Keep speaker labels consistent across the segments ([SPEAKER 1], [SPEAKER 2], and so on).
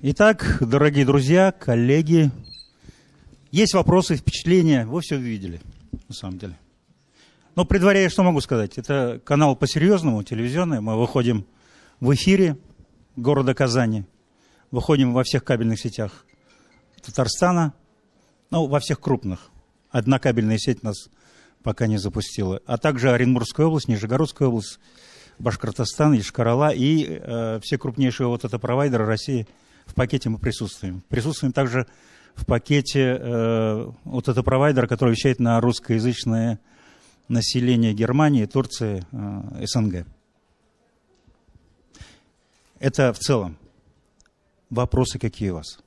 [SPEAKER 1] Итак, дорогие друзья, коллеги, есть вопросы, впечатления, вы все видели, на самом деле. Но предваряя, что могу сказать, это канал по-серьезному, телевизионный, мы выходим в эфире города Казани, выходим во всех кабельных сетях Татарстана, ну, во всех крупных. Одна кабельная сеть нас пока не запустила. А также Оренбургская область, Нижегородская область, Башкортостан, Ишкарала и э, все крупнейшие вот это провайдеры России – в пакете мы присутствуем. Присутствуем также в пакете э, вот этого провайдера, который вещает на русскоязычное население Германии, Турции, э, СНГ. Это в целом. Вопросы какие у вас?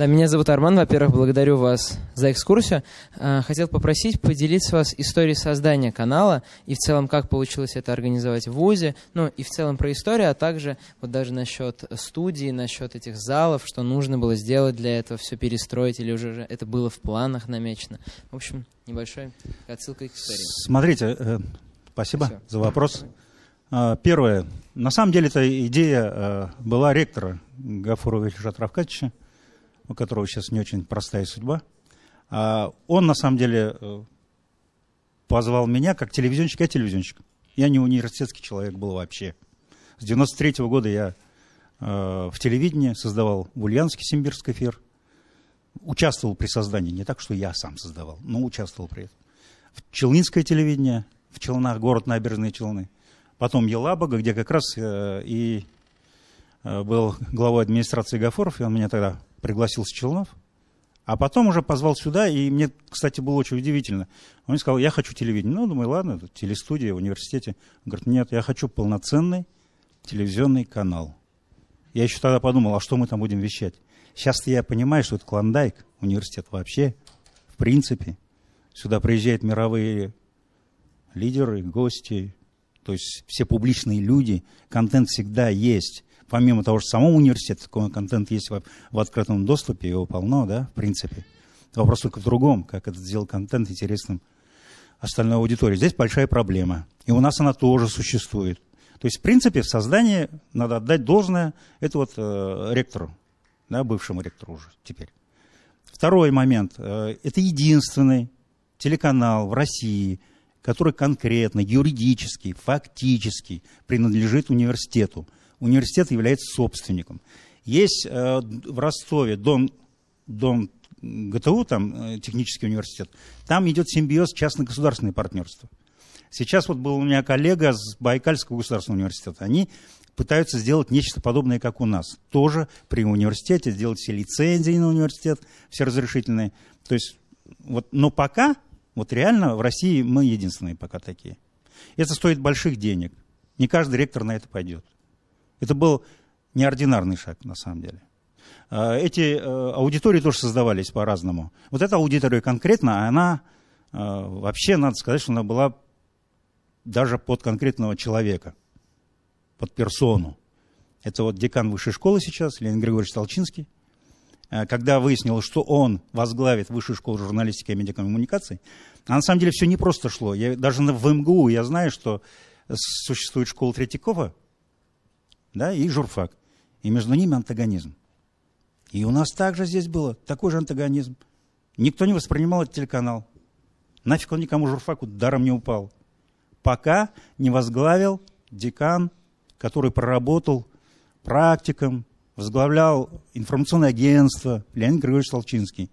[SPEAKER 1] Да,
[SPEAKER 2] меня зовут Арман. Во-первых, благодарю вас за экскурсию. Э, хотел попросить поделиться вас историей создания канала и в целом, как получилось это организовать в ВУЗе, ну и в целом про историю, а также вот даже насчет студии, насчет этих залов, что нужно было сделать для этого, все перестроить или уже это было в планах намечено. В общем, небольшая отсылка к
[SPEAKER 1] истории. Смотрите, э, спасибо, спасибо за вопрос. Э, первое. На самом деле, эта идея была ректора Гафурова Ильича Травкадьевича у которого сейчас не очень простая судьба, а, он на самом деле э, позвал меня как телевизионщик, я телевизионщик. Я не университетский человек был вообще. С 93 -го года я э, в телевидении создавал в Ульянске Симбирский эфир. Участвовал при создании, не так, что я сам создавал, но участвовал при этом. В Челнинское телевидение, в Челнах, город Набережные Челны. Потом Елабога, где как раз э, и Э, был главой администрации Гафоров, и он меня тогда пригласил с Челнов. А потом уже позвал сюда, и мне, кстати, было очень удивительно. Он мне сказал, я хочу телевидение. Ну, думаю, ладно, это телестудия в университете. Он говорит, нет, я хочу полноценный телевизионный канал. Я еще тогда подумал, а что мы там будем вещать? сейчас я понимаю, что это Клондайк, университет вообще, в принципе. Сюда приезжают мировые лидеры, гости, то есть все публичные люди, контент всегда есть помимо того, что самого университета, такой контент есть в, в открытом доступе, его полно, да, в принципе. Вопрос только в другом, как это сделать контент интересным остальной аудитории. Здесь большая проблема. И у нас она тоже существует. То есть, в принципе, в создании надо отдать должное это вот э, ректору, да, бывшему ректору уже теперь. Второй момент. Э, это единственный телеканал в России, который конкретно, юридически, фактически принадлежит университету – университет является собственником. Есть э, в Ростове дом, дом ГТУ, там э, технический университет, там идет симбиоз частно-государственное партнерство. Сейчас вот был у меня коллега с Байкальского государственного университета. Они пытаются сделать нечто подобное, как у нас. Тоже при университете сделать все лицензии на университет, все разрешительные. То есть, вот, но пока, вот реально в России мы единственные пока такие. Это стоит больших денег. Не каждый ректор на это пойдет. Это был неординарный шаг, на самом деле. А, эти э, аудитории тоже создавались по-разному. Вот эта аудитория конкретно, она э, вообще, надо сказать, что она была даже под конкретного человека, под персону. Это вот декан высшей школы сейчас, Леонид Григорьевич Толчинский. Э, когда выяснил, что он возглавит высшую школу журналистики и медиакоммуникаций, а на самом деле все не просто шло. Я, даже в МГУ я знаю, что существует школа Третьякова, да, и журфак. И между ними антагонизм. И у нас также здесь было такой же антагонизм. Никто не воспринимал этот телеканал. Нафиг он никому журфаку даром не упал. Пока не возглавил декан, который проработал практиком, возглавлял информационное агентство Леонид Григорьевич Солчинский,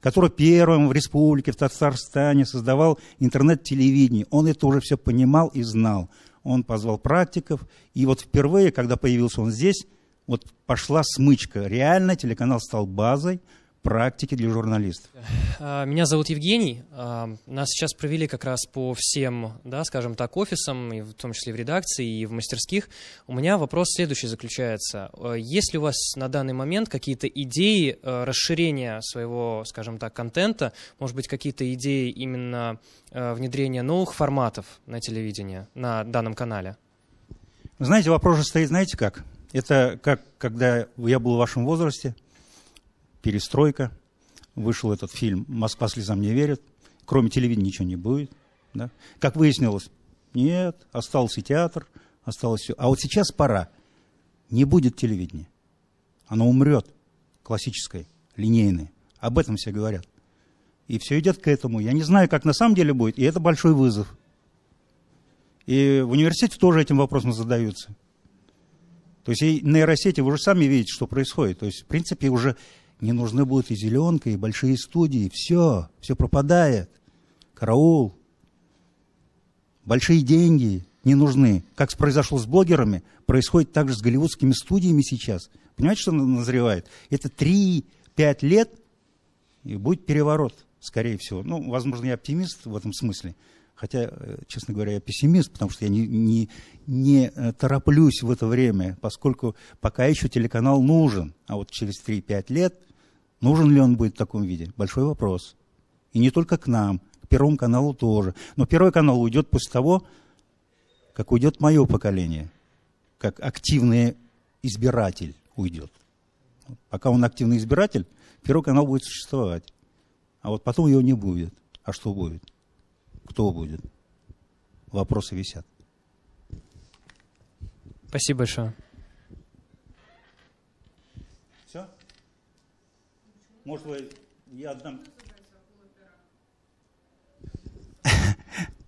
[SPEAKER 1] который первым в республике, в Татарстане создавал интернет-телевидение. Он это уже все понимал и знал он позвал практиков. И вот впервые, когда появился он здесь, вот пошла смычка. Реально телеканал стал базой, практики для журналистов.
[SPEAKER 3] Э, меня зовут Евгений. Э, нас сейчас провели как раз по всем, да, скажем так, офисам, и в том числе в редакции и в мастерских. У меня вопрос следующий заключается. Э, есть ли у вас на данный момент какие-то идеи расширения своего, скажем так, контента? Может быть, какие-то идеи именно внедрения новых форматов на телевидении, на данном канале?
[SPEAKER 1] Знаете, вопрос же стоит, знаете как? Это как, когда я был в вашем возрасте – перестройка, вышел этот фильм «Москва слезам не верит», кроме телевидения ничего не будет. Да? Как выяснилось, нет, остался театр, осталось все. А вот сейчас пора. Не будет телевидения. Оно умрет, классическое, линейное. Об этом все говорят. И все идет к этому. Я не знаю, как на самом деле будет, и это большой вызов. И в университете тоже этим вопросом задаются. То есть и нейросети, вы уже сами видите, что происходит. То есть, в принципе, уже не нужны будут и зеленка, и большие студии. Все, все пропадает. Караул. Большие деньги не нужны. Как произошло с блогерами, происходит также с голливудскими студиями сейчас. Понимаете, что назревает? Это 3-5 лет, и будет переворот, скорее всего. Ну, возможно, я оптимист в этом смысле. Хотя, э, честно говоря, я пессимист, потому что я не, не, не э, тороплюсь в это время, поскольку пока еще телеканал нужен. А вот через 3-5 лет – Нужен ли он будет в таком виде? Большой вопрос. И не только к нам, к Первому каналу тоже. Но Первый канал уйдет после того, как уйдет мое поколение, как активный избиратель уйдет. Пока он активный избиратель, Первый канал будет существовать. А вот потом его не будет. А что будет? Кто будет? Вопросы висят.
[SPEAKER 3] Спасибо большое.
[SPEAKER 1] Можливо, я дам...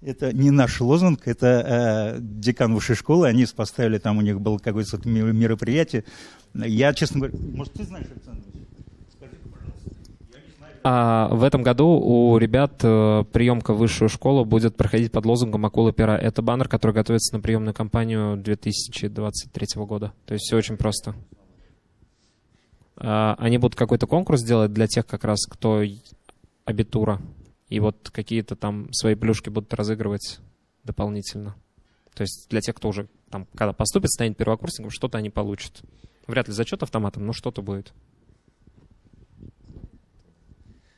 [SPEAKER 1] Это не наш лозунг, это э, декан высшей школы, они поставили, там у них было какое-то мероприятие. Я, честно говоря, может, ты знаешь, Александр?
[SPEAKER 3] А в этом году у ребят э, приемка в высшую школу будет проходить под лозунгом «Акула пера». Это баннер, который готовится на приемную кампанию 2023 года. То есть все очень просто. А, они будут какой-то конкурс делать для тех как раз, кто абитура. И вот какие-то там свои плюшки будут разыгрывать дополнительно. То есть для тех, кто уже там, когда поступит, станет первокурсником, что-то они получат. Вряд ли зачет автоматом, но что-то будет.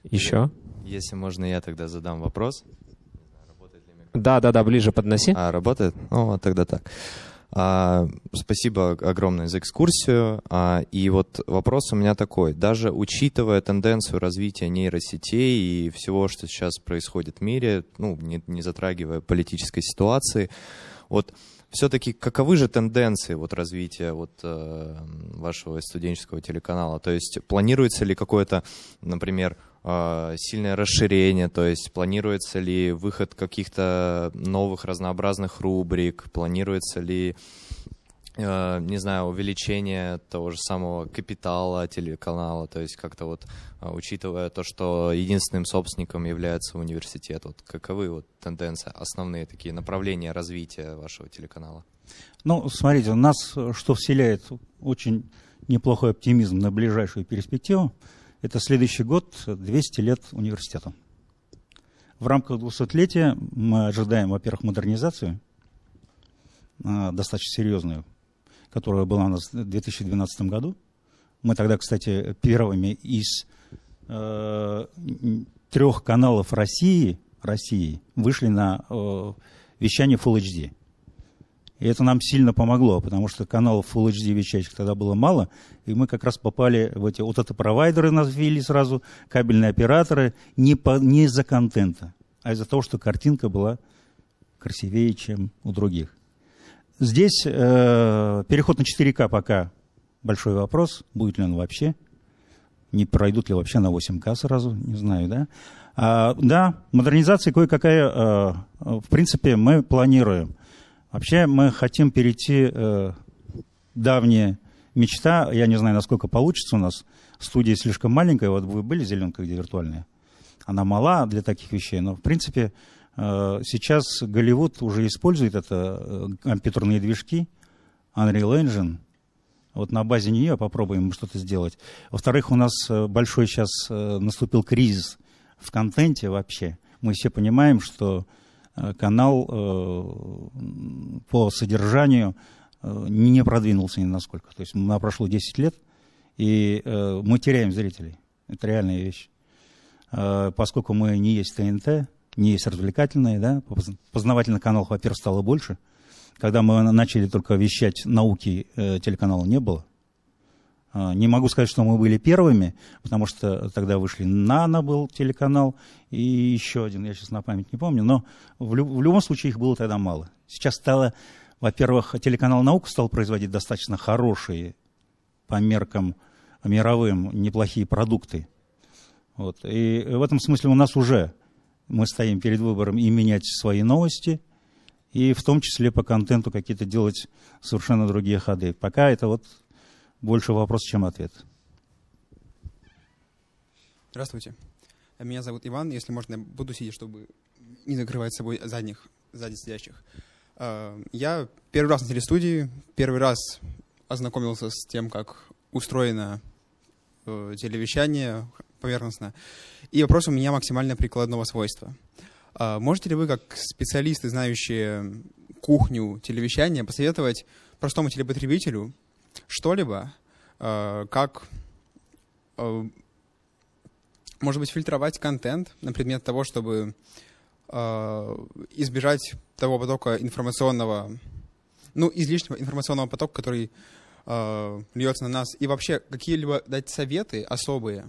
[SPEAKER 2] Еще? Если можно, я тогда задам вопрос. Да, да, да, ближе подноси. А, работает? Ну, вот тогда так. А, спасибо огромное за экскурсию. А, и вот вопрос у меня такой. Даже учитывая тенденцию развития нейросетей и всего, что сейчас происходит в мире, ну, не, не затрагивая политической ситуации, вот все-таки каковы же тенденции вот развития вот э, вашего студенческого телеканала? То есть планируется ли какое-то, например, Э, сильное расширение, то есть планируется ли выход каких-то новых разнообразных рубрик, планируется ли э, не знаю, увеличение того же самого капитала телеканала, то есть как-то вот э, учитывая то, что единственным собственником является университет, вот каковы вот тенденции, основные такие направления развития вашего телеканала?
[SPEAKER 1] Ну, смотрите, у нас что вселяет очень неплохой оптимизм на ближайшую перспективу, это следующий год, 200 лет университету. В рамках 200-летия мы ожидаем, во-первых, модернизацию, а, достаточно серьезную, которая была у нас в 2012 году. Мы тогда, кстати, первыми из э, трех каналов России, России вышли на э, вещание Full HD. И это нам сильно помогло, потому что каналов Full HD вещающих тогда было мало, и мы как раз попали в эти... Вот это провайдеры нас ввели сразу, кабельные операторы, не, по, не из-за контента, а из-за того, что картинка была красивее, чем у других. Здесь э, переход на 4К пока большой вопрос, будет ли он вообще не пройдут ли вообще на 8К сразу, не знаю, да. А, да, модернизация кое-какая, а, в принципе, мы планируем. Вообще мы хотим перейти, э, давняя мечта, я не знаю, насколько получится у нас, студия слишком маленькая, вот вы были зеленка где виртуальная, она мала для таких вещей, но в принципе э, сейчас Голливуд уже использует это, э, компьютерные движки, Unreal Engine, вот на базе нее попробуем что-то сделать. Во-вторых, у нас э, большой сейчас э, наступил кризис в контенте вообще. Мы все понимаем, что канал э, по содержанию э, не продвинулся ни насколько. То есть на прошло 10 лет, и э, мы теряем зрителей. Это реальная вещь. Поскольку мы не есть ТНТ, не есть развлекательные, да, познавательных каналов, во-первых, стало больше. Когда мы начали только вещать науки, телеканала не было – а, не могу сказать, что мы были первыми, потому что тогда вышли «Нано» был телеканал и еще один, я сейчас на память не помню, но в, люб- в любом случае их было тогда мало. Сейчас стало, во-первых, телеканал «Наука» стал производить достаточно хорошие по меркам мировым неплохие продукты. Вот. И в этом смысле у нас уже мы стоим перед выбором и менять свои новости, и в том числе по контенту какие-то делать совершенно другие ходы. Пока это вот больше вопрос, чем ответ.
[SPEAKER 4] Здравствуйте. Меня зовут Иван. Если можно, я буду сидеть, чтобы не закрывать с собой задних, сзади сидящих. А, я первый раз на телестудии, первый раз ознакомился с тем, как устроено э, телевещание поверхностно. И вопрос у меня максимально прикладного свойства. А, можете ли вы, как специалисты, знающие кухню телевещания, посоветовать простому телепотребителю, что-либо, э, как, э, может быть, фильтровать контент на предмет того, чтобы э, избежать того потока информационного, ну, излишнего информационного потока, который льется на нас, и вообще какие-либо дать советы особые,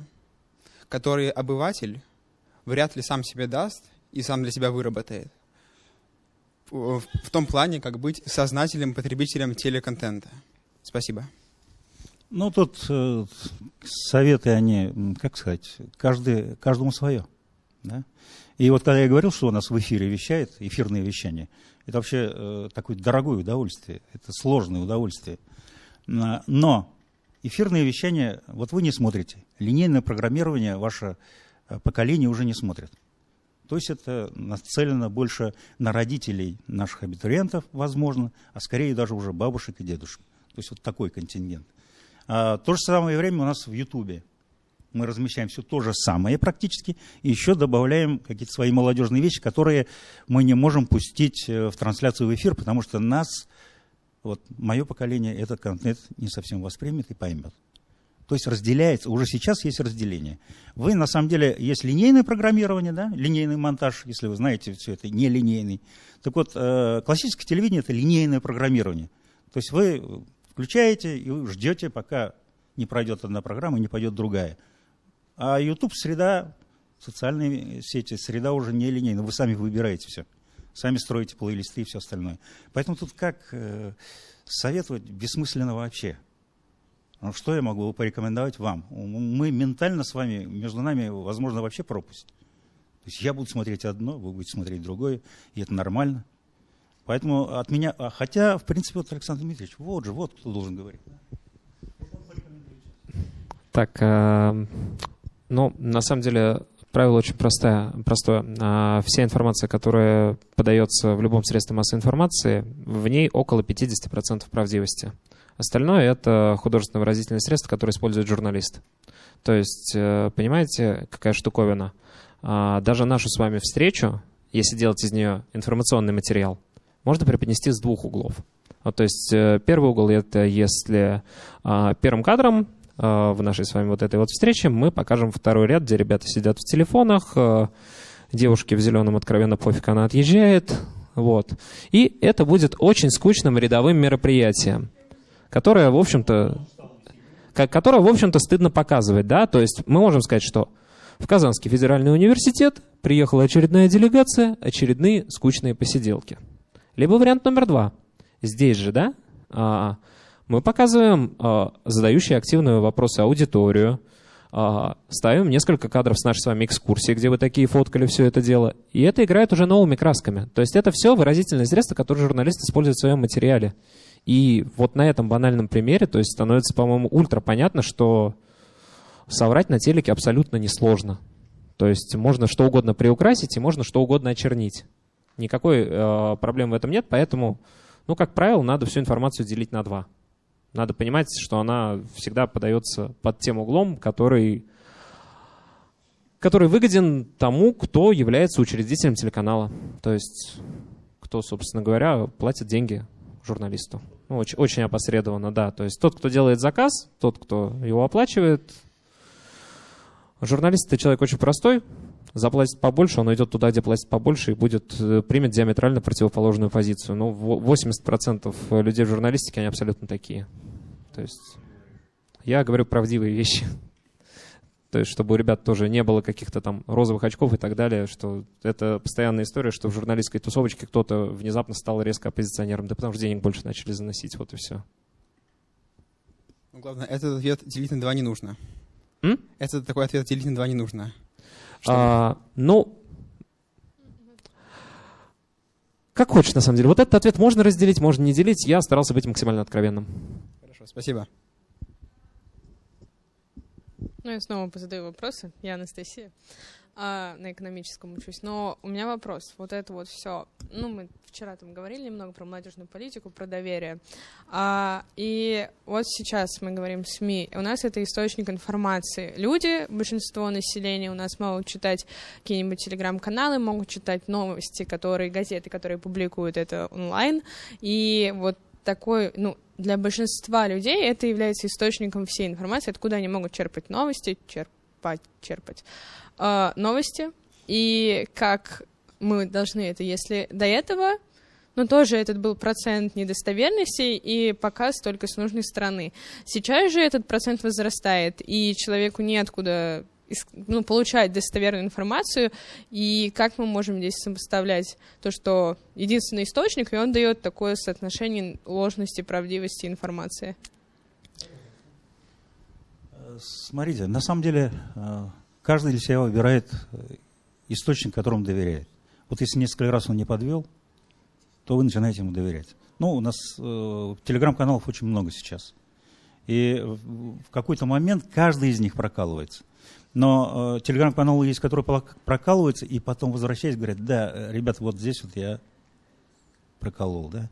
[SPEAKER 4] которые обыватель вряд ли сам себе даст и сам для себя выработает. в том плане, как быть сознательным потребителем телеконтента. Спасибо.
[SPEAKER 1] Ну, тут э, советы, они, как сказать, каждый, каждому свое. Да? И вот когда я говорил, что у нас в эфире вещает, эфирные вещания, это вообще э, такое дорогое удовольствие, это сложное удовольствие. Но эфирные вещания вот вы не смотрите. Линейное программирование ваше э, поколение уже не смотрит. То есть это нацелено больше на родителей наших абитуриентов, возможно, а скорее даже уже бабушек и дедушек. То есть вот такой контингент. А, то же самое время у нас в Ютубе. Мы размещаем все то же самое практически, и еще добавляем какие-то свои молодежные вещи, которые мы не можем пустить э, в трансляцию в эфир, потому что нас, вот мое поколение, этот контент не совсем воспримет и поймет. То есть разделяется, уже сейчас есть разделение. Вы, на самом деле, есть линейное программирование, да, линейный монтаж, если вы знаете все это, нелинейный. Так вот, э, классическое телевидение – это линейное программирование. То есть вы Включаете и ждете, пока не пройдет одна программа, не пойдет другая. А YouTube среда, социальные сети, среда уже не линейна. Вы сами выбираете все. Сами строите плейлисты и все остальное. Поэтому тут как э, советовать бессмысленно вообще. Ну, что я могу порекомендовать вам? Мы ментально с вами, между нами, возможно, вообще пропасть. То есть я буду смотреть одно, вы будете смотреть другое, и это нормально. Поэтому от меня, а, хотя, в принципе, вот Александр Дмитриевич, вот же, вот кто должен говорить.
[SPEAKER 3] Так, э, ну, на самом деле, правило очень простое. простое. А, вся информация, которая подается в любом средстве массовой информации, в ней около 50% правдивости. Остальное — это художественно-выразительные средства, которые использует журналист. То есть, э, понимаете, какая штуковина? А, даже нашу с вами встречу, если делать из нее информационный материал, можно преподнести с двух углов. то есть э, первый угол — это если а, первым кадром а, в нашей с вами вот этой вот встрече мы покажем второй ряд, где ребята сидят в телефонах, э, девушке в зеленом откровенно пофиг, она отъезжает, вот. И это будет очень скучным рядовым мероприятием, которое, в общем-то, которое, в общем-то, стыдно показывать, да, то есть мы можем сказать, что в Казанский федеральный университет приехала очередная делегация, очередные скучные посиделки. Либо вариант номер два. Здесь же, да, а, мы показываем а, задающие активные вопросы аудиторию, а, ставим несколько кадров с нашей с вами экскурсии, где вы такие фоткали все это дело, и это играет уже новыми красками. То есть это все выразительное средство, которое журналист использует в своем материале. И вот на этом банальном примере, то есть становится, по-моему, ультра понятно, что соврать на телеке абсолютно несложно. То есть можно что угодно приукрасить и можно что угодно очернить. Никакой э, проблем в этом нет, поэтому, ну, как правило, надо всю информацию делить на два. Надо понимать, что она всегда подается под тем углом, который, который выгоден тому, кто является учредителем телеканала. То есть, кто, собственно говоря, платит деньги журналисту. Ну, очень, очень опосредованно, да. То есть тот, кто делает заказ, тот, кто его оплачивает. Журналист — это человек очень простой, заплатит побольше, он идет туда, где платит побольше, и будет, э, примет диаметрально противоположную позицию. Но ну, 80% э, людей в журналистике, они абсолютно такие. То есть я говорю правдивые вещи. То есть, чтобы у ребят тоже не было каких-то там розовых очков и так далее, что это постоянная история, что в журналистской тусовочке кто-то внезапно стал резко оппозиционером, да потому что денег больше начали заносить, вот и все.
[SPEAKER 4] Ну Главное, этот ответ делить на два не нужно. М? Этот такой ответ делить на два не нужно.
[SPEAKER 3] А, ну, как хочешь, на самом деле. Вот этот ответ можно разделить, можно не делить. Я старался быть максимально откровенным.
[SPEAKER 4] Хорошо, спасибо.
[SPEAKER 5] Ну, я снова позадаю вопросы. Я Анастасия а, на экономическом учусь. Но у меня вопрос. Вот это вот все. Ну, мы вчера там говорили немного про молодежную политику, про доверие. А, и вот сейчас мы говорим СМИ. У нас это источник информации. Люди, большинство населения у нас могут читать какие-нибудь телеграм-каналы, могут читать новости, которые, газеты, которые публикуют это онлайн. И вот такой, ну, для большинства людей это является источником всей информации, откуда они могут черпать новости, черп черпать, э, а, новости и как мы должны это, если до этого, но тоже этот был процент недостоверности и показ только с нужной стороны. Сейчас же этот процент возрастает, и человеку неоткуда ну, получать достоверную информацию, и как мы можем здесь сопоставлять то, что единственный источник, и он дает такое соотношение ложности, правдивости информации.
[SPEAKER 1] Смотрите, на самом деле э, каждый для себя выбирает э, источник, которому доверяет. Вот если несколько раз он не подвел, то вы начинаете ему доверять. Ну, у нас э, телеграм-каналов очень много сейчас. И в какой-то момент каждый из них прокалывается. Но э, телеграм-каналы есть, которые прокалываются, и потом возвращаясь, говорят, да, э, ребята, вот здесь вот я проколол. Да?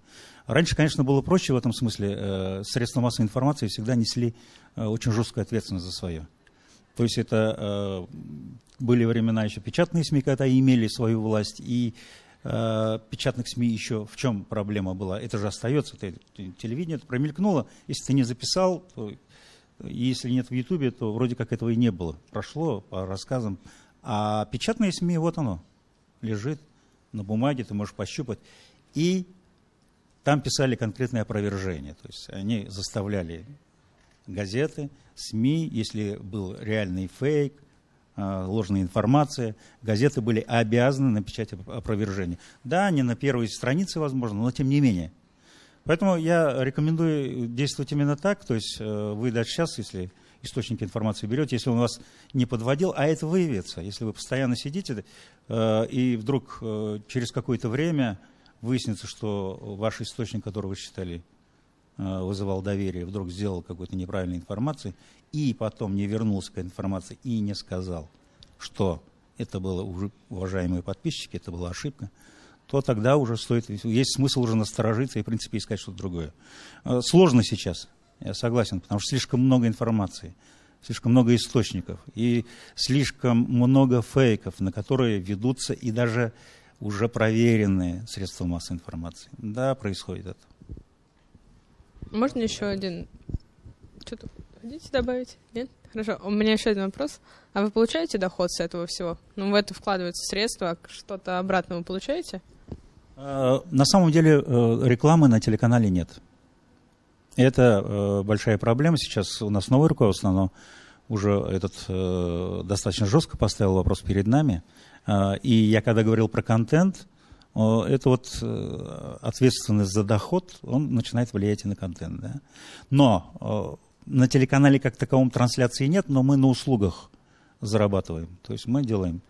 [SPEAKER 1] Раньше, конечно, было проще в этом смысле. Э, средства массовой информации всегда несли э, очень жесткую ответственность за свое. То есть это э, были времена еще печатные СМИ, когда имели свою власть, и печатных СМИ еще в чем проблема была? Это же остается, телевидение это промелькнуло, если ты не записал, то, если нет в Ютубе, то вроде как этого и не было. Прошло по рассказам. А печатные СМИ, вот оно, лежит на бумаге, ты можешь пощупать. И там писали конкретные опровержения, то есть они заставляли газеты, СМИ, если был реальный фейк, а, ложная информация, газеты были обязаны напечатать опровержение. Да, не на первой странице, возможно, но тем не менее. Поэтому я рекомендую действовать именно так, то есть э, вы даже сейчас, если источник информации берете, если он вас не подводил, а это выявится, если вы постоянно сидите э, и вдруг э, через какое-то время выяснится, что ваш источник, которого вы считали, э, вызывал доверие, вдруг сделал какую-то неправильную информацию, и потом не вернулся к этой информации и не сказал, что это было, уважаемые подписчики, это была ошибка, то тогда уже стоит, есть смысл уже насторожиться и, в принципе, искать что-то другое. Э, сложно сейчас, я согласен, потому что слишком много информации, слишком много источников и слишком много фейков, на которые ведутся и даже уже проверенные средства массовой информации. Да, происходит это.
[SPEAKER 5] Можно еще один... Что-то хотите добавить? Нет? Хорошо. У меня еще один вопрос. А вы получаете доход с этого всего? Ну, в это вкладываются средства, а что-то обратно вы получаете?
[SPEAKER 1] А, на самом деле э, рекламы на телеканале нет. Это э, большая проблема. Сейчас у нас новое руководство, Но уже этот э, достаточно жестко поставил вопрос перед нами а, и я когда говорил про контент, это вот э, ответственность за доход, он начинает влиять и на контент. Да? Но на телеканале как таковом трансляции нет, но мы на услугах зарабатываем. То есть мы делаем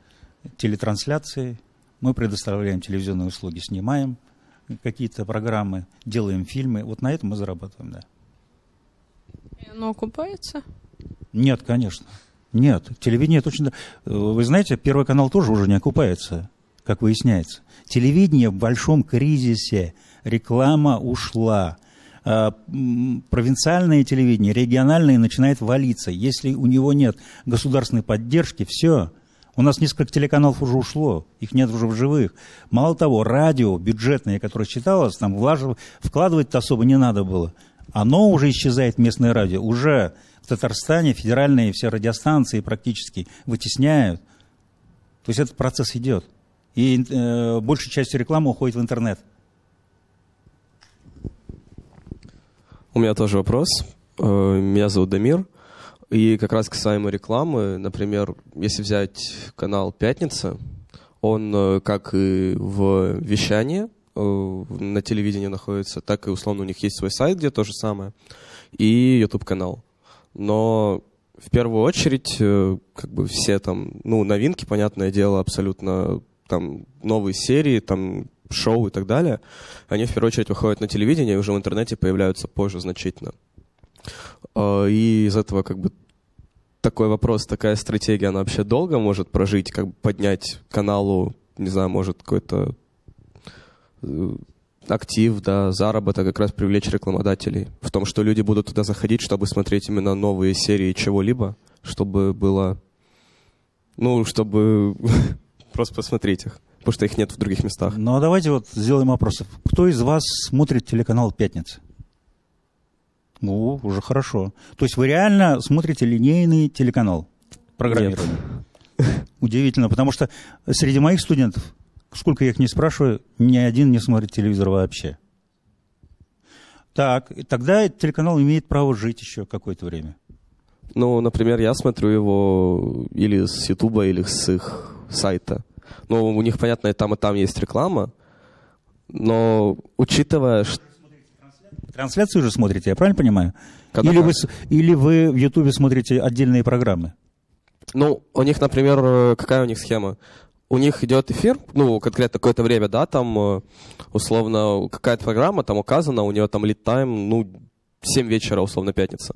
[SPEAKER 1] телетрансляции, мы предоставляем телевизионные услуги, снимаем какие-то программы, делаем фильмы. Вот на этом мы зарабатываем, да.
[SPEAKER 5] И оно окупается?
[SPEAKER 1] Нет, конечно. Нет, телевидение точно... Э, вы знаете, Первый канал тоже уже не окупается, как выясняется. Телевидение в большом кризисе, реклама ушла. А, провинциальное телевидение, региональное начинает валиться. Если у него нет государственной поддержки, все, у нас несколько телеканалов уже ушло, их нет уже в живых. Мало того, радио бюджетное, которое считалось, там вкладывать-то особо не надо было. Оно уже исчезает, местное радио, уже в Татарстане федеральные все радиостанции практически вытесняют. То есть этот процесс идет. И э, большей частью рекламы уходит в интернет.
[SPEAKER 6] У меня тоже вопрос. Э, меня зовут Дамир. И как раз касаемо рекламы, например, если взять канал «Пятница», он, э, как и в вещании э, на телевидении находится, так и, условно, у них есть свой сайт, где то же самое, и YouTube-канал но в первую очередь, э, как бы все там, ну, новинки, понятное дело, абсолютно там новые серии, там шоу и так далее, они в первую очередь выходят на телевидение и уже в интернете появляются позже значительно. Э, и из этого как бы такой вопрос, такая стратегия, она вообще долго может прожить, как бы поднять каналу, не знаю, может какой-то э, актив, да, заработок как раз привлечь рекламодателей. В том, что люди будут туда заходить, чтобы смотреть именно новые серии чего-либо, чтобы было... Ну, чтобы просто посмотреть их, потому что их нет в других местах.
[SPEAKER 1] Ну, а давайте вот сделаем опрос. Кто из вас смотрит телеканал «Пятница»? Ну, уже хорошо. То есть вы реально смотрите линейный телеканал программирования? Удивительно, потому что среди моих студентов сколько я их не спрашиваю, ни один не смотрит телевизор вообще. Так, тогда телеканал имеет право жить еще какое-то время.
[SPEAKER 6] Ну, например, я смотрю его или с Ютуба, или с их сайта. Ну, у них, понятно, и там, и там есть реклама,
[SPEAKER 1] но учитывая, что... Трансляцию же смотрите, я правильно понимаю? Когда или, вы, или вы в Ютубе смотрите отдельные программы?
[SPEAKER 6] Ну, у них, например, э, какая у них схема? у них идет эфир, ну, конкретно какое-то время, да, там, э, условно, какая-то программа там указана, у него там лид-тайм, ну, 7 вечера, условно, пятница.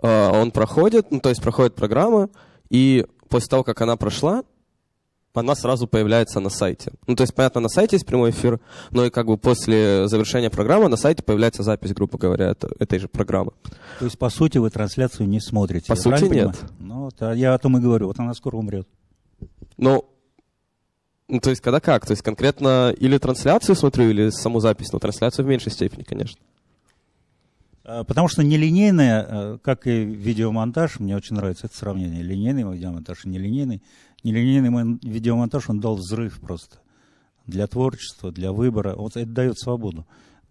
[SPEAKER 6] Э, он проходит, ну, то есть проходит программа, и после того, как она прошла, она сразу появляется на сайте. Ну, то есть, понятно, на сайте есть прямой эфир, но и как бы после завершения программы на сайте появляется запись, грубо говоря, этой же программы. То
[SPEAKER 1] есть, по сути, вы трансляцию не смотрите? По сути, нет. Ну, вот, а я о том и говорю, вот она скоро умрет.
[SPEAKER 6] Ну, ну, то есть, когда как? То есть, конкретно или трансляцию смотрю, или саму запись, но трансляцию в меньшей степени, конечно.
[SPEAKER 1] А, потому что нелинейное, э, как и видеомонтаж, мне очень нравится это сравнение, линейный видеомонтаж и нелинейный. Нелинейный видеомонтаж, он дал взрыв просто для творчества, для выбора. Вот это дает свободу.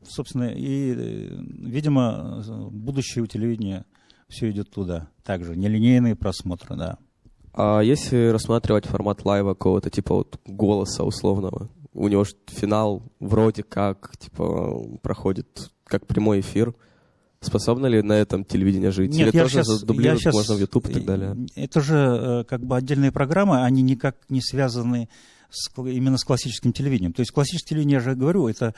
[SPEAKER 1] Собственно, и, э, видимо, э, будущее у телевидения все идет туда. Также нелинейные просмотры, да. А если
[SPEAKER 6] рассматривать формат лайва какого-то, типа вот голоса условного, у него же финал вроде как, типа, проходит как прямой эфир. Способно ли на этом телевидение жить? Нет, Или я тоже сейчас, дублировать я сейчас, можно в YouTube и так далее?
[SPEAKER 1] Это же э, как бы отдельные программы, они никак не связаны с, именно с классическим телевидением. То есть классическое телевидение, я же говорю, это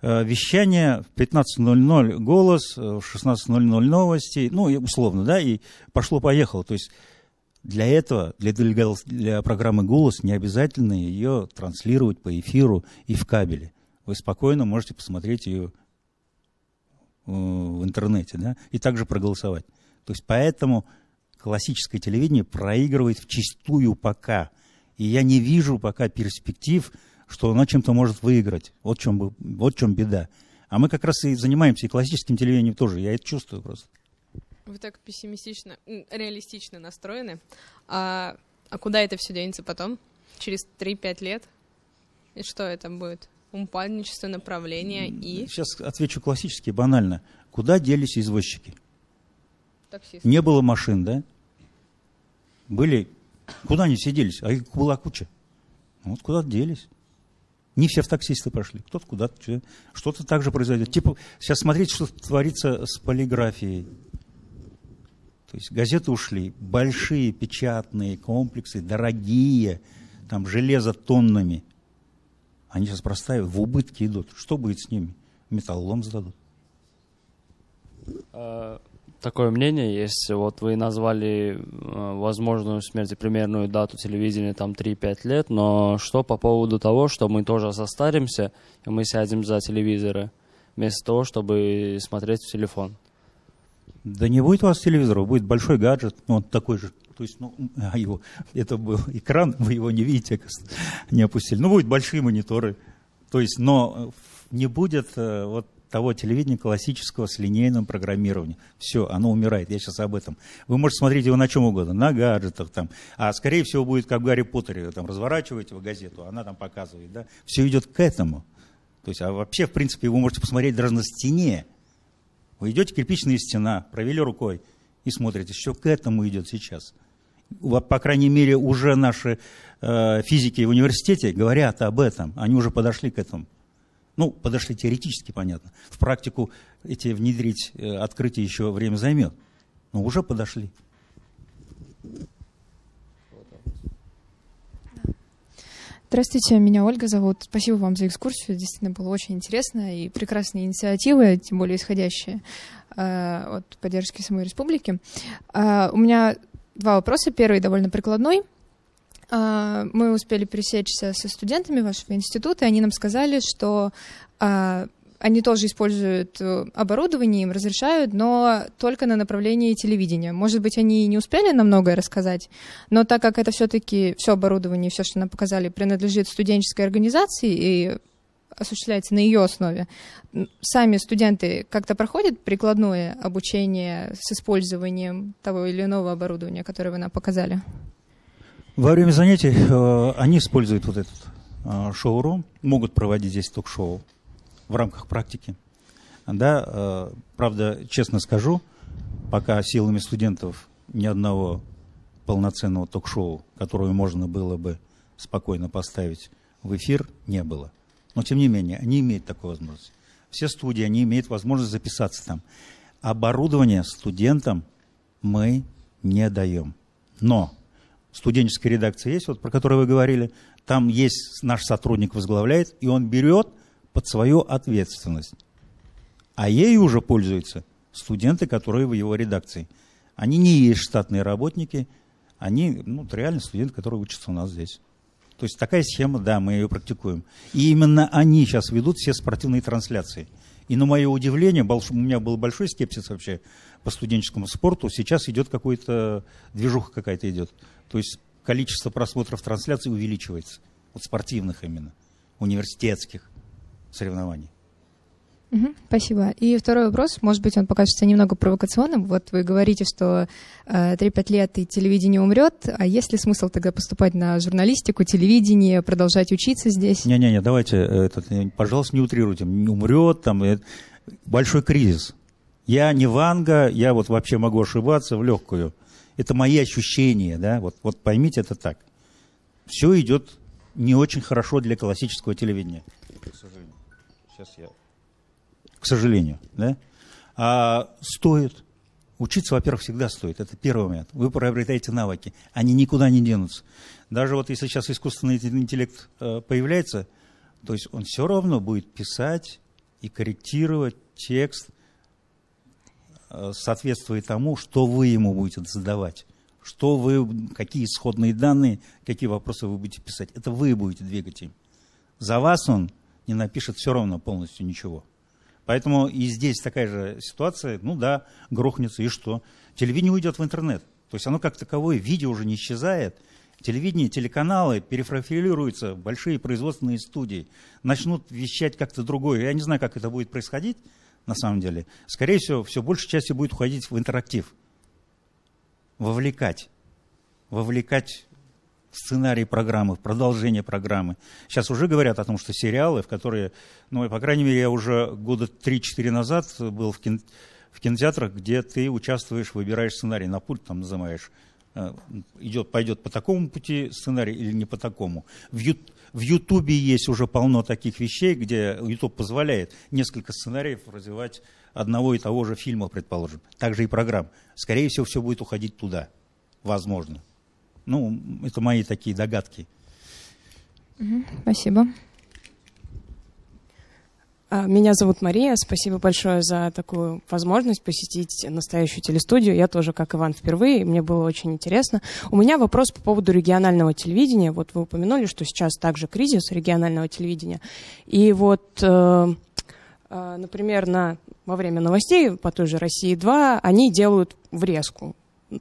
[SPEAKER 1] э, вещание в 15.00 голос, э, в 16.00 новости, ну, условно, да, и пошло-поехало. То есть для этого, для, для программы «Голос» не обязательно ее транслировать по эфиру и в кабеле. Вы спокойно можете посмотреть ее э, в интернете, да, и также проголосовать. То есть поэтому классическое телевидение проигрывает в чистую пока. И я не вижу пока перспектив, что оно чем-то может выиграть. Вот в чем, вот в чем беда. А мы как раз и занимаемся и классическим телевидением тоже. Я это чувствую просто.
[SPEAKER 5] Вы так пессимистично, реалистично настроены. А, а куда это все денется потом? Через 3-5 лет? И что это будет? Умпадничество, направление и...
[SPEAKER 1] Сейчас отвечу классически, банально. Куда делись извозчики? Таксисты. Не было машин, да? Были... Куда они сиделись? А их была куча. Ну вот куда делись. Не все в таксисты прошли. кто-то куда-то. Что-то также произойдет. Типа, сейчас смотрите, что творится с полиграфией. То есть газеты ушли, большие печатные комплексы, дорогие, там железо тоннами. Они сейчас простаивают, в убытки идут. Что будет с ними? Металлолом сдадут.
[SPEAKER 3] А, такое мнение есть. Вот вы назвали а, возможную смерть и примерную дату телевидения там 3-5 лет, но что по поводу того, что мы тоже состаримся, и мы сядем за телевизоры, вместо того, чтобы смотреть в телефон?
[SPEAKER 1] Да не будет у вас телевизора, будет большой гаджет, ну, он такой же. То есть, ну, а его, это был экран, вы его не видите, не опустили. Ну, будут большие мониторы. То есть, но э, не будет э, вот того телевидения классического с линейным программированием. Все, оно умирает. Я сейчас об этом. Вы можете смотреть его на чем угодно, на гаджетах там. А скорее всего будет как в Гарри Поттере, там разворачиваете его газету, а она там показывает, да. Все идет к этому. То есть, а вообще, в принципе, вы можете посмотреть даже на стене. Вы идете, кирпичная стена, провели рукой и смотрите, что к этому идет сейчас. Вот, по крайней мере, уже наши э, физики в университете говорят об этом, они уже подошли к этому. Ну, подошли теоретически, понятно. В практику эти внедрить э, открытие еще время займет. Но уже подошли.
[SPEAKER 7] Здравствуйте, меня Ольга зовут. Спасибо вам за экскурсию. Действительно было очень интересно и прекрасная инициатива, тем более исходящая э, от поддержки самой республики. Э, у меня два вопроса. Первый довольно прикладной. Э, мы успели пересечься со студентами вашего института, и они нам сказали, что они тоже используют э, оборудование, им разрешают, но только на направлении телевидения. Может быть, они не успели нам многое рассказать, но так как это все-таки все оборудование, все, что нам показали, принадлежит студенческой организации и осуществляется на ее основе. Сами студенты как-то проходят прикладное обучение с использованием того или иного оборудования, которое вы нам показали?
[SPEAKER 1] Во время занятий э, они используют вот этот э, шоу-рум, могут проводить здесь ток-шоу в рамках практики. Да, э, правда, честно скажу, пока силами студентов ни одного полноценного ток-шоу, которое можно было бы спокойно поставить в эфир, не было. Но, тем не менее, они имеют такую возможность. Все студии, они имеют возможность записаться там. Оборудование студентам мы не даем. Но студенческая редакция есть, вот про которую вы говорили, там есть наш сотрудник возглавляет, и он берет – под свою ответственность. А ей уже пользуются студенты, которые в его редакции. Они не есть штатные работники, они ну, реально студенты, которые учатся у нас здесь. То есть такая схема, да, мы ее практикуем. И именно они сейчас ведут все спортивные трансляции. И на мое удивление, у меня был большой скепсис вообще по студенческому спорту, сейчас идет какая то движуха какая-то идет. То есть количество просмотров трансляций увеличивается. Вот спортивных именно, университетских соревнований.
[SPEAKER 7] Угу, спасибо. И второй вопрос, может быть, он покажется немного провокационным. Вот вы говорите, что э, 3-5 лет и телевидение умрет, а есть ли смысл тогда поступать на журналистику, телевидение, продолжать учиться здесь?
[SPEAKER 1] Не-не-не, давайте, э, этот, э, пожалуйста, не утрируйте. Не умрет, там э, большой кризис. Я не Ванга, я вот вообще могу ошибаться в легкую. Это мои ощущения, да, вот, вот поймите это так. Все идет не очень хорошо для классического телевидения. К сожалению. Сейчас я... К сожалению, да? А, стоит. Учиться, во-первых, всегда стоит. Это первый момент. Вы приобретаете навыки. Они никуда не денутся. Даже вот если сейчас искусственный интеллект э, появляется, то есть он все равно будет писать и корректировать текст, э, соответствуя тому, что вы ему будете задавать. Что вы, какие исходные данные, какие вопросы вы будете писать. Это вы будете двигать им. За вас он не напишет все равно полностью ничего. Поэтому и здесь такая же ситуация, ну да, грохнется, и что? Телевидение уйдет в интернет. То есть оно как таковое, видео уже не исчезает. Телевидение, телеканалы перепрофилируются, большие производственные студии начнут вещать как-то другое. Я не знаю, как это будет происходить на самом деле. Скорее всего, все большей частью будет уходить в интерактив. Вовлекать. Вовлекать сценарий программы, продолжение программы. Сейчас уже говорят о том, что сериалы, в которые, ну, и по крайней мере, я уже года 3-4 назад был в, кин, в кинотеатрах, где ты участвуешь, выбираешь сценарий, на пульт там нажимаешь, э, идет, пойдет по такому пути сценарий или не по такому. В, Ю, в Ютубе есть уже полно таких вещей, где Ютуб позволяет несколько сценариев развивать одного и того же фильма, предположим, также и программ. Скорее всего, все будет уходить туда, возможно. Ну, это мои такие догадки.
[SPEAKER 7] Спасибо.
[SPEAKER 5] А, меня зовут Мария. Спасибо большое за такую возможность посетить настоящую телестудию. Я тоже, как Иван, впервые. Мне было очень интересно. У меня вопрос по поводу регионального телевидения. Вот вы упомянули, что сейчас также кризис регионального телевидения. И вот, э, э, например, на, во время новостей по той же «России-2» они делают врезку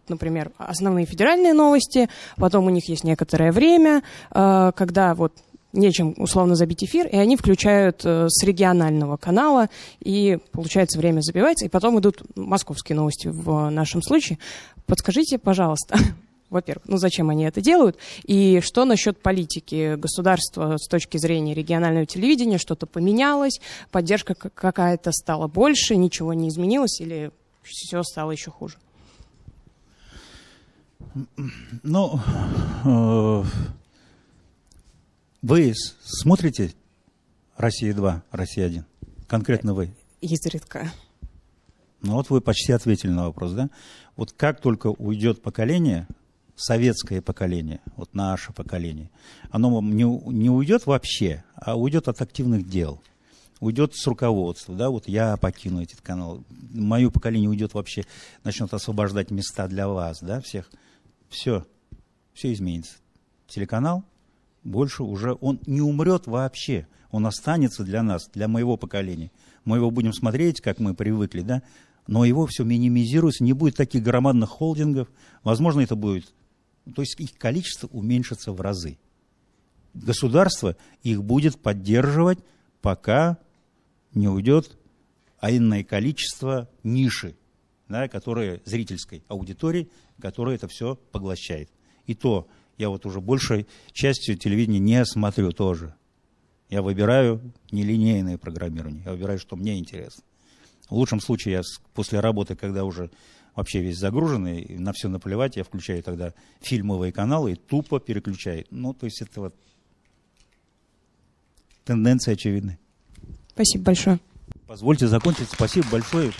[SPEAKER 5] например, основные федеральные новости, потом у них есть некоторое время, э, когда вот нечем условно забить эфир, и они включают э, с регионального канала, и получается время забивается, и потом идут московские новости в нашем случае. Подскажите, пожалуйста, во-первых, ну зачем они это делают, и что насчет политики государства с точки зрения регионального телевидения, что-то поменялось, поддержка какая-то стала больше, ничего не изменилось, или все стало еще хуже?
[SPEAKER 1] Ну, э, вы смотрите «Россия-2», «Россия-1», конкретно вы?
[SPEAKER 6] Изредка.
[SPEAKER 1] Ну вот вы почти ответили на вопрос, да? Вот как только уйдет поколение, советское поколение, вот наше поколение, оно не, не уйдет вообще, а уйдет от активных дел, уйдет с руководства, да, вот я покину этот канал, мое поколение уйдет вообще, начнет освобождать места для вас, да, всех – все, все изменится. Телеканал больше уже, он не умрет вообще, он останется для нас, для моего поколения. Мы его будем смотреть, как мы привыкли, да, но его все минимизируется, не будет таких громадных холдингов, возможно, это будет, то есть их количество уменьшится в разы. Государство их будет поддерживать, пока не уйдет а иное количество ниши – да, которая зрительской аудитории, которая это все поглощает. И то я вот уже большей частью телевидения не смотрю тоже. Я выбираю нелинейное программирование. Я выбираю, что мне интересно. В лучшем случае я после работы, когда уже вообще весь загруженный, на все наплевать, я включаю тогда фильмовые каналы и тупо переключаю. Ну, то есть это вот тенденция очевидна.
[SPEAKER 7] Спасибо большое.
[SPEAKER 1] Позвольте закончить. Спасибо большое.